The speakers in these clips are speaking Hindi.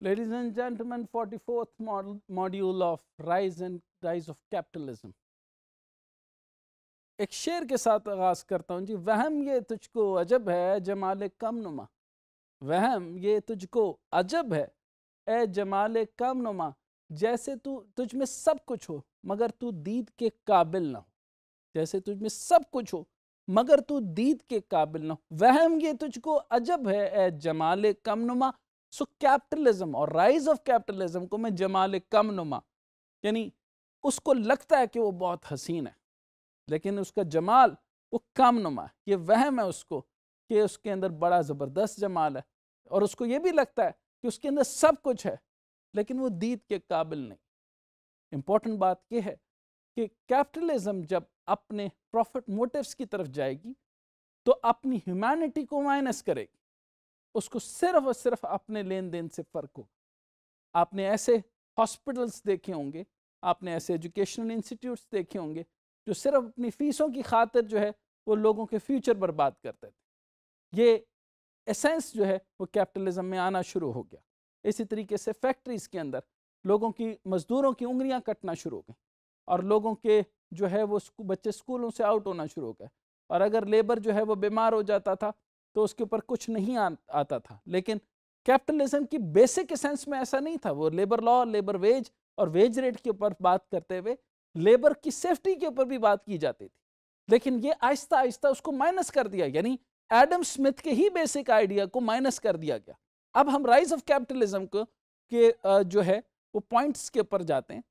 Ladies and gentlemen, 44th model, module of Rise and Rise of Capitalism. एक शेर के साथ आगाज़ करता हूँ जी वहम ये तुझको अजब है जमाल कम नुमा वहम ये तुझको अजब है ए जमाल कम नुमा जैसे तू तुझ में सब कुछ हो मगर तू दीद के काबिल ना हो जैसे तुझ में सब कुछ हो मगर तू दीद के काबिल ना हो वहम ये तुझको अजब है ए जमाल कम नुमा सो कैपिटलिज्म और राइज ऑफ कैपिटलिज्म को मैं जमाल कम नुमा यानी उसको लगता है कि वो बहुत हसीन है लेकिन उसका जमाल वो कम नुमा ये वहम है उसको कि उसके अंदर बड़ा ज़बरदस्त जमाल है और उसको ये भी लगता है कि उसके अंदर सब कुछ है लेकिन वो दीद के काबिल नहीं इम्पॉर्टेंट बात यह है कि कैपिटलिज्म जब अपने प्रॉफिट मोटिव्स की तरफ जाएगी तो अपनी ह्यूमैनिटी को माइनस करेगी उसको सिर्फ और सिर्फ अपने लेन देन से फ़र्क हो आपने ऐसे हॉस्पिटल्स देखे होंगे आपने ऐसे एजुकेशनल इंस्टीट्यूट्स देखे होंगे जो सिर्फ अपनी फ़ीसों की खातिर जो है वो लोगों के फ्यूचर बर्बाद करते थे ये एसेंस जो है वो कैपिटलिज्म में आना शुरू हो गया इसी तरीके से फैक्ट्रीज़ के अंदर लोगों की मज़दूरों की उंगलियां कटना शुरू हो गई और लोगों के जो है वो बच्चे स्कूलों से आउट होना शुरू हो गए और अगर लेबर जो है वो बीमार हो जाता था तो उसके ऊपर कुछ नहीं आ, आता था लेकिन कैपिटलिज्म की बेसिक सेंस में ऐसा नहीं था वो लेबर लॉ लेबर वेज और वेज रेट के ऊपर बात करते हुए लेबर की सेफ्टी के ऊपर भी बात की जाती थी लेकिन ये आहिस्ता आहिस्ता उसको माइनस कर दिया यानी एडम स्मिथ के ही बेसिक आइडिया को माइनस कर दिया गया अब हम राइज ऑफ कैपिटलिज्म को के जो है वो पॉइंट्स के ऊपर जाते हैं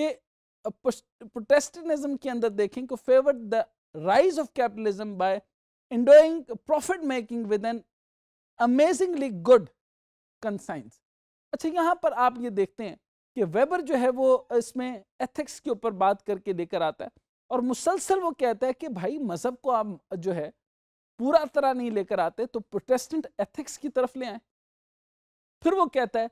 कि प्रोटेस्टनिज्म के अंदर देखें को favour the rise of capitalism by in doing profit making with an amazingly good conscience. अच्छा यहाँ पर आप ये देखते हैं कि वेबर जो है वो इसमें एथिक्स के ऊपर बात करके लेकर आता है और मुसलसल वो कहता है कि भाई मज़हब को आप जो है पूरा तरह नहीं लेकर आते तो प्रोटेस्टेंट एथिक्स की तरफ ले आए फिर वो कहता है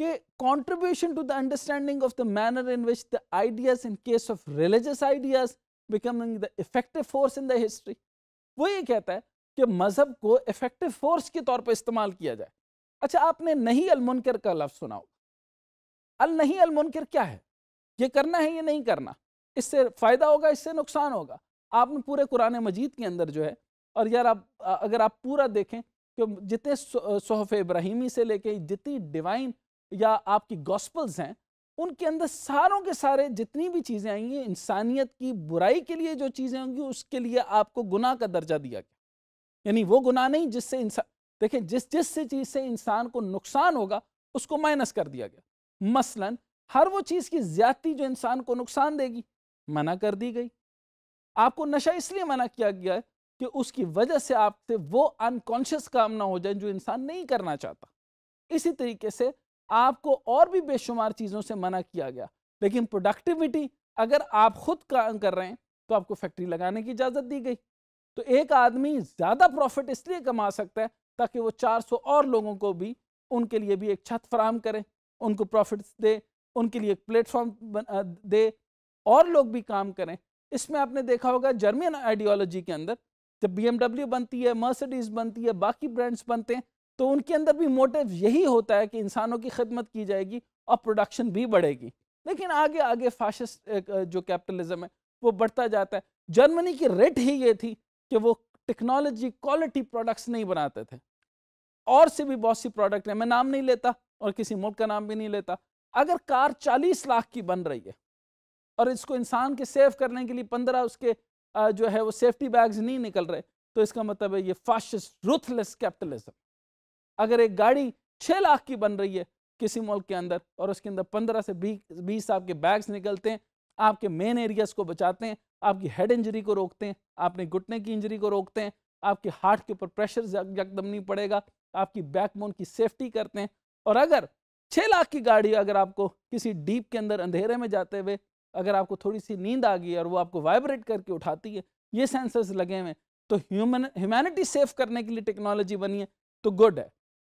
कि contribution to the understanding of the manner in which the ideas in case of religious ideas becoming the effective force in the history वो ये कहता है कि मज़हब को इफ़ेक्टिव फोर्स के तौर पर इस्तेमाल किया जाए अच्छा आपने नहीं अलमुनकर का लफ्ज़ सुना होगा अल नहीं अलमुनकर क्या है ये करना है ये नहीं करना इससे फ़ायदा होगा इससे नुकसान होगा आपने पूरे कुरान मजीद के अंदर जो है और यार आप अगर आप पूरा देखें कि जितने सोहफ इब्राहिमी से लेके जितनी डिवाइन या आपकी गॉस्पल्स हैं उनके अंदर सारों के सारे जितनी भी चीज़ें आई हैं इंसानियत की बुराई के लिए जो चीज़ें होंगी उसके लिए आपको गुनाह का दर्जा दिया गया यानी वो गुनाह नहीं जिससे इंसान देखें जिस जिस से चीज़ से इंसान को नुकसान होगा उसको माइनस कर दिया गया मसलन हर वो चीज़ की ज्यादती जो इंसान को नुकसान देगी मना कर दी गई आपको नशा इसलिए मना किया गया है कि उसकी वजह से आपसे वो अनकॉन्शियस काम ना हो जाए जो इंसान नहीं करना चाहता इसी तरीके से आपको और भी बेशुमार चीज़ों से मना किया गया लेकिन प्रोडक्टिविटी अगर आप खुद काम कर रहे हैं तो आपको फैक्ट्री लगाने की इजाज़त दी गई तो एक आदमी ज़्यादा प्रॉफिट इसलिए कमा सकता है ताकि वो 400 और लोगों को भी उनके लिए भी एक छत फ्राहम करें उनको प्रॉफिट दे उनके लिए एक प्लेटफॉर्म दे और लोग भी काम करें इसमें आपने देखा होगा जर्मन आइडियोलॉजी के अंदर जब बी बनती है मर्सडीज बनती है बाकी ब्रांड्स बनते हैं तो उनके अंदर भी मोटिव यही होता है कि इंसानों की खिदमत की जाएगी और प्रोडक्शन भी बढ़ेगी लेकिन आगे आगे फाशिस्ट जो कैपिटलिज्म है वो बढ़ता जाता है जर्मनी की रेट ही ये थी कि वो टेक्नोलॉजी क्वालिटी प्रोडक्ट्स नहीं बनाते थे और से भी बहुत सी प्रोडक्ट हैं मैं नाम नहीं लेता और किसी मुल्क का नाम भी नहीं लेता अगर कार चालीस लाख की बन रही है और इसको इंसान के सेव करने के लिए पंद्रह उसके जो है वो सेफ्टी बैग्स नहीं निकल रहे तो इसका मतलब है ये फाशिस्ट रूथलेस कैपिटलिज्म अगर एक गाड़ी छः लाख की बन रही है किसी मुल्क के अंदर और उसके अंदर पंद्रह से बीस बीस आपके बैग्स निकलते हैं आपके मेन एरियाज़ को बचाते हैं आपकी हेड इंजरी को रोकते हैं आपने घुटने की इंजरी को रोकते हैं आपके हार्ट के ऊपर प्रेशर यकदम नहीं पड़ेगा आपकी बैकबोन की सेफ्टी करते हैं और अगर छः लाख की गाड़ी अगर आपको किसी डीप के अंदर अंधेरे में जाते हुए अगर आपको थोड़ी सी नींद आ गई और वो आपको वाइब्रेट करके उठाती है ये सेंसर्स लगे हुए तो ह्यूमन ह्यूमैनिटी सेफ करने के लिए टेक्नोलॉजी बनी है तो गुड है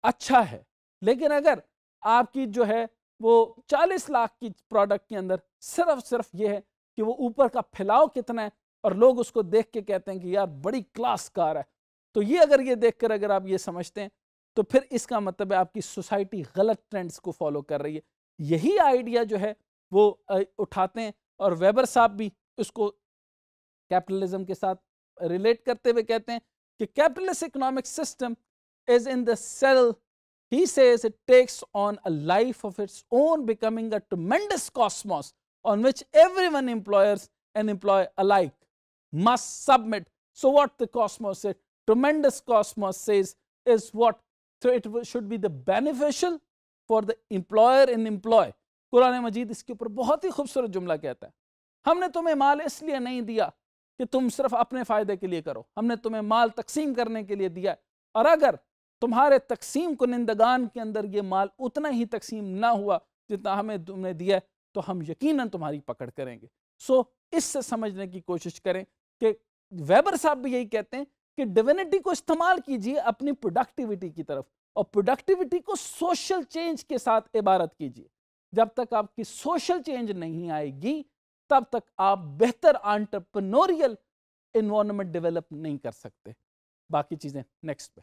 अच्छा है लेकिन अगर आपकी जो है वो 40 लाख की प्रोडक्ट के अंदर सिर्फ सिर्फ ये है कि वो ऊपर का फैलाव कितना है और लोग उसको देख के कहते हैं कि यार बड़ी क्लास कार है तो ये अगर ये देख कर अगर आप ये समझते हैं तो फिर इसका मतलब है आपकी सोसाइटी गलत ट्रेंड्स को फॉलो कर रही है यही आइडिया जो है वो उठाते हैं और वेबर साहब भी इसको कैपिटलिज्म के साथ रिलेट करते हुए कहते हैं कि capitalist economic system is in the cell, he says it takes on a life of its own, becoming a tremendous cosmos on which everyone employers and employ alike must submit. So, what the cosmos said tremendous cosmos says is what so it should be the beneficial for the employer and employee. Quran majid iske upar bahut hi khoobsurat jumla kehta hai humne tumhe maal isliye nahi diya ki tum sirf apne fayde ke liye karo humne tumhe maal taqseem karne ke liye diya है और अगर तुम्हारे तकसीम कुनंदगान के अंदर ये माल उतना ही तकसीम ना हुआ जितना हमें तुमने दिया तो हम यकीनन तुम्हारी पकड़ करेंगे सो इससे समझने की कोशिश करें कि वेबर साहब भी यही कहते हैं कि डिविनिटी को इस्तेमाल कीजिए अपनी प्रोडक्टिविटी की तरफ और प्रोडक्टिविटी को सोशल चेंज के साथ इबारत कीजिए जब तक आपकी सोशल चेंज नहीं आएगी तब तक आप बेहतर आंट्रप्रनोरियल इन्वायरमेंट डेवलप नहीं कर सकते बाकी चीज़ें नेक्स्ट पर